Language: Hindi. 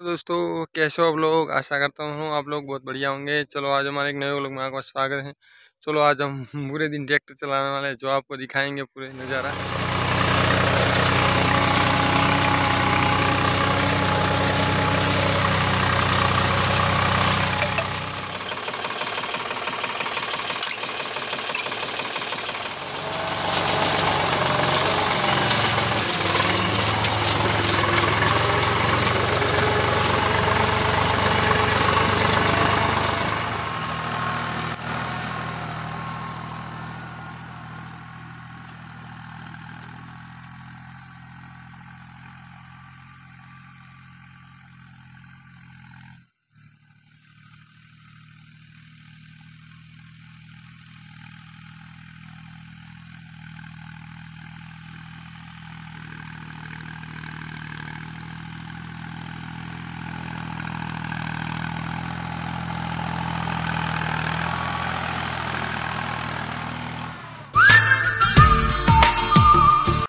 तो दोस्तों कैसे हो आप लोग आशा करता हूँ आप लोग बहुत बढ़िया होंगे चलो आज हमारे एक नए लोग में आपका स्वागत है चलो आज हम पूरे दिन ट्रैक्टर चलाने वाले हैं जो आपको दिखाएंगे पूरे नज़ारा